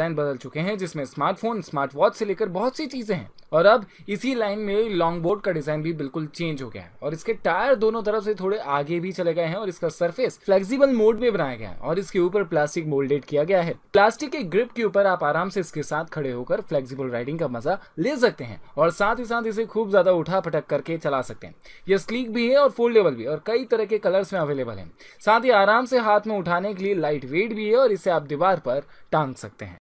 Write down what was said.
line बदल चुके हैं जिसमें स्मार्टफोन स्मार्ट वॉच से लेकर बहुत सी चीज़ें हैं और अब इसी लाइन में लॉन्ग बोर्ड का डिज़ाइन भी बिल्कुल चेंज हो गया है और इसके टायर दोनों तरफ से थोड़े आगे भी चले गए हैं और इसका सरफेस फ्लेक्सिबल मोड में बनाया गया है और इसके ऊपर प्लास्टिक मोल्डेड किया गया है प्लास्टिक के ग्रिप के ऊपर आप आराम से इसके साथ खड़े होकर फ्लेक्सिबल राइडिंग का मजा ले सकते हैं और साथ ही साथ इसे खूब ज्यादा उठा पटक करके चला सकते हैं ये स्लीक भी है और फोल्डेबल भी और कई तरह के कलर्स में अवेलेबल है साथ ही आराम से हाथ में उठाने के लिए लाइट वेट भी है और इसे आप दीवार पर टांग सकते हैं